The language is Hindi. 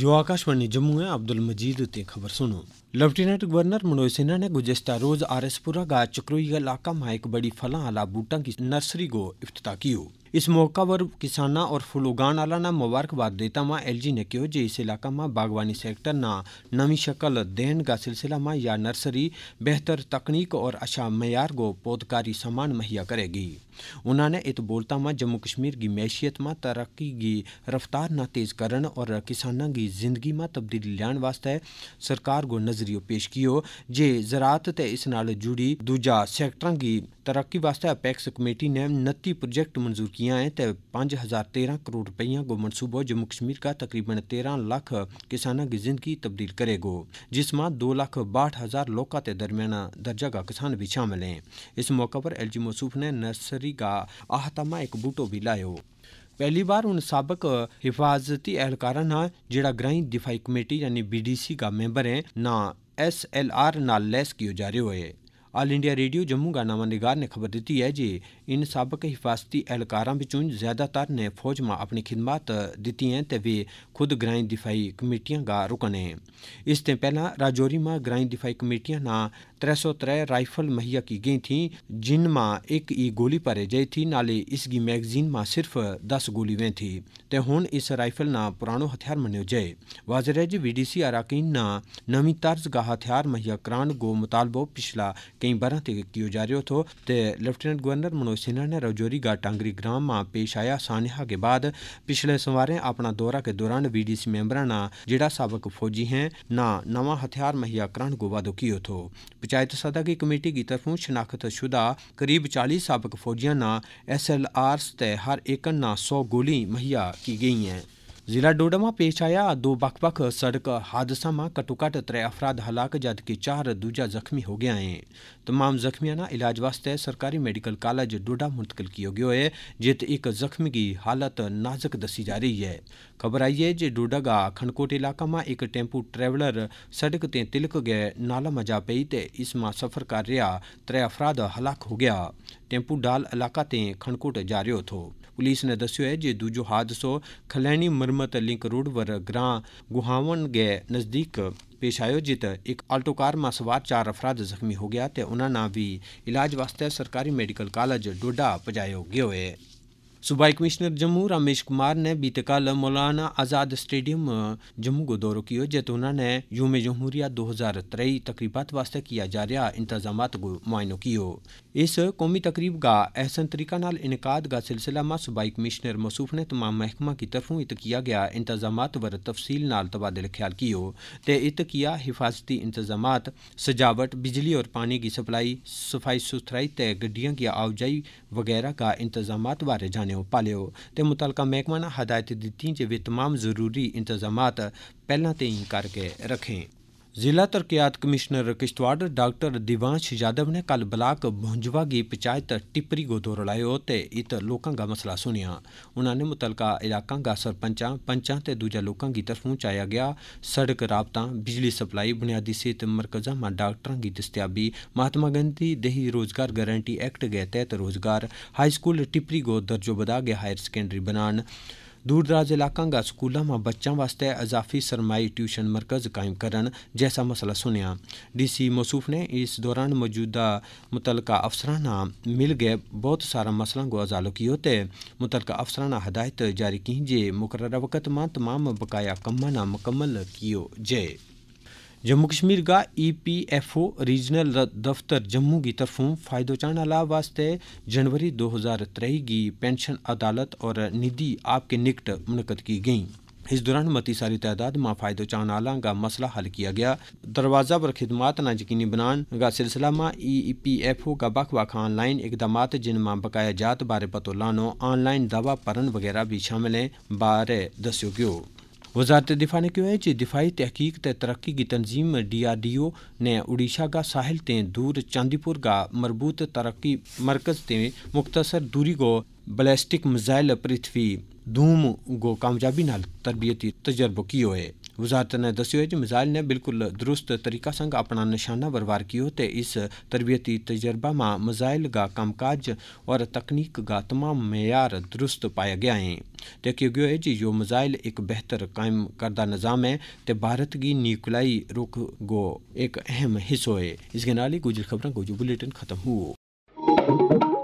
जो आकाशवाणी जम्मू है अब्दुल मजीद ते खबर सुनो लेफ्टिनेंट गवर्नर मनोज सिन्हा ने गुजशत रोज आर एसपुरा का चक्रोई इलाका में एक बड़ी फलों आला बूटा की नर्सरी को अफ्ताह किया इस मौका पर किसाना और फूल उगाण ना मुबारकबाद देता मां एलजी ने कहो जे इस इलाका में बागवानी सेक्टर ना नवी शक्ल देन का सिलसिला में या नर्सरी बेहतर तकनीक और अशा अच्छा मैार को पौधकारी सामान मुहैया करेगी उन्होंने बोलता में जम्मू कश्मीर की मैशियत में तरक्की की रफ्तार ना तेज़ करण और किसानों की जिंदगी में तब्दीली लियान वास्ते सरकार को नजरियो पेश किया जे ज़रात ते इस नाल जुड़ी दूजा सैक्टर की तरक्की वास्ते अपेक्स कमेटी ने उन्नती प्रोजेक्ट मंजूर किया है तो पांच हज़ार तेरह करोड़ रुपये को मनसूबो जम्मू कश्मीर का तकरीबन तेरह लाख किसानों की जिंदगी तब्दील करेगो जिसमें दो लाख बाहठ हज़ार लोगों के दरमियाना दर्जा का किसान भी शामिल हैं इस मौके पर एल जी मसूफ ने नर्सरी अमरीका आहतमा हिकु ॿूटो बि लाहियो पहली बार उन सबक हिफाजती एहलकारनि हा जेड़ा ग्राईं दिफाई कमेटी यानी बीडीसी का मेंबर है ना एस एल आर नाल लैस कियो जा रहे है ऑल इंडिया रेडियो जम्मू का नामा निगार ने खबर दी है कि इन सबक हिफाजती एहलकारा बिचों ज्यादातर ने फौज में अपनी खिदमत दी है तो वे खुद ग्राई दिफाई कमेटियां का रुकन इस इससे पहला राजौरी में ग्राईं दिफाई कमेटियां ना त्रै सौ त्रै राइफल मुहैया की गई थी जिनमां एक ई गोली भरे जाई थी नाले इसकी मैगजीन मां सिर्फ दस गोली वे थी ते हुन इस राइफल ना पुरानो हथियार मन्यो जाए वाजर है जी वीडीसी अराकीन ना नवी तर्ज का हथियार मुहैया करान गो मुतालबो पिछला कई बारह ते कियो जा रहे थो ते लेफ्टिनेंट गवर्नर मनोज सिन्हा ने रजौरी गा टांगरी ग्राम मां पेश आया सानिहा के बाद पिछले सोमवार अपना दौरा के दौरान वीडीसी मेंबरा ना जेड़ा सबक फौजी हैं ना नवा हथियार मुहैया करान गो वादो कियो थो पंचायत सतह की कमेटी की तरफों शनाख्त शुदा करीब चालीस सबक फौजियां ना एस एल आर सतह हर एकड़ ना सौ गोली मुहैया की गई हैं ज़िला જિલ્લા पेश आया दो बख बख सड़क हादसा में घट्टो त्रै अफराद हलाक जबकि चार दूजा जख्मी हो गया है तमाम जख्मियों ना इलाज वास्ते सरकारी मेडिकल कॉलेज डोडा मुंतकिल किया गया है जित एक जख्मी की हालत नाजुक दसी जा रही है खबर आई है जे डोडा का खनकोट इलाका में एक टेंपू ट्रैवलर सड़क ते तिलक गए नाला में जा पई इसमें सफर कर रहा त्रै अफराद हलाक हो गया टेंपू डाल इलाका ते खनकोट जा रो थो ਪੁਲਿਸ ਨੇ ਦੱਸਿਆ ਹੈ ਜੇ ਦੂਜੋ ਹਾਦਸੋ ਖਲੈਣੀ ਮਰਮਤ ਲਿੰਕ ਰੋਡ ਵਰ ਗ੍ਰਾਂ ਗੁਹਾਵਨ ਗੇ ਨਜ਼ਦੀਕ ਪੇਸ਼ ਆਇਓ ਜਿਤ ਇੱਕ ਆਲਟੋ ਕਾਰ ਮਾ ਸਵਾਰ ਚਾਰ ਅਫਰਾਦ ਜ਼ਖਮੀ ਹੋ ਗਿਆ ਤੇ ਉਹਨਾਂ ਨਾਲ ਵੀ ਇਲਾਜ ਵਾਸਤੇ ਸਰਕਾਰੀ ਮੈਡੀਕਲ ਕਾਲਜ ਡੋਡਾ ਪਜਾਇਓ ਗਿਓ ਹੈ सूबाई कमिश्नर जम्मू रमेश कुमार ने बीते कल मौलाना आज़ाद स्टेडियम जम्मू को दौरा किया जित उन्होंने यूमे जमहूरिया दो हज़ार त्रेई तकरीबा वास्ते किया जा रहा इंतजाम को मुआयन किया इस कौमी तकरीब का एहसन तरीका नाल इनकाद का सिलसिला में सूबाई कमिश्नर मसूफ ने तमाम महकमा की तरफों इत किया गया इंतजाम पर तफसील नाल तबादल ख्याल कियो ते इत किया हिफाजती इंतजाम सजावट बिजली और पानी की सप्लाई सफाई सुथराई ते गड्डियों की आवाजाही वगैरह का इंतजाम बारे जाने आलियो पालियो ते मुतलका महकमा ने हदायत दी जे वे तमाम ज़रूरी इंतजाम पहला तो ही करके रखें जिला तरक्यात कमिश्नर किश्तवाड़ डॉक्टर दिवांश यादव ने कल ब्लाक भोंजवा की पंचायत टिप्परी को दौरा लायो ते इत लोगों का मसला सुनिया उन्होंने मुतलका इलाकों का सरपंचा पंचा ते दूजा लोगों की तरफों चाया गया सड़क राबता बिजली सप्लाई बुनियादी सेहत मरकजा में डॉक्टरों की दस्तियाबी महात्मा गांधी देही रोजगार गारंटी एक्ट के तहत रोजगार हाई स्कूल टिप्परी को दर्जो बदा के हायर सेकेंडरी बनान दूर दराज इलाका का स्कूलों में बच्चों वास्ते अजाफी सरमाई ट्यूशन मरकज कायम कर जैसा मसला डी डीसी मसूफ ने इस दौरान मौजूदा मुतल अफसर न मिल गए बहुत सारा मसलों को अजालो किया मुतलका मुतल अफसर न हदायत जारी की जे मुकर वक़्त में तमाम बकाया कमां मुकम्मल किया जाए जम्मू कश्मीर का ईपीएफओ रीजनल दफ्तर जम्मू की तरफों फायदो चाहने आला वास्ते जनवरी 2023 की पेंशन अदालत और निधि आपके निकट मुनद की गई इस दौरान मती सारी तादाद में फायदो चाहने आला का मसला हल किया गया दरवाजा पर खिदमत ना यकीनी बनाने का सिलसिला में ई पी एफ ओ का वक् वक् ऑनलाइन इकदाम जिनमें बकाया जात बारे पतो लानो ऑनलाइन दवा परन वगैरह भी शामिल हैं बारे दस्यो गयो वजारत दिफा ने कहा है कि दिफाई तहकीक त तरक्की की तंजीम डी आर डी ओ ने उड़ीसा का साहिल ते दूर चांदीपुर का मरबूत तरक्की मरकज ते मुख्तसर दूरी को बैलिस्टिक मिज़ाइल पृथ्वी धूम गो कामयाबी न तरबियती तजर्बो कियो है वजारत ने दस है जो मिजाइल ने बिल्कुल दुरुस्त तरीका संग अपना निशाना बरवार कियो ते इस तरबियती तजर्बा में मिजाइल का कामकाज और तकनीक का तमाम मैार दुरुस्त पाया गया है देखियो गयो है जी यो मिजाइल एक बेहतर कायम करदा निज़ाम है ते भारत की न्यूक्लाई रुख गो एक अहम हिस्सो है इसके नाल ही गुजर खबरों को जो बुलेटिन खत्म हुआ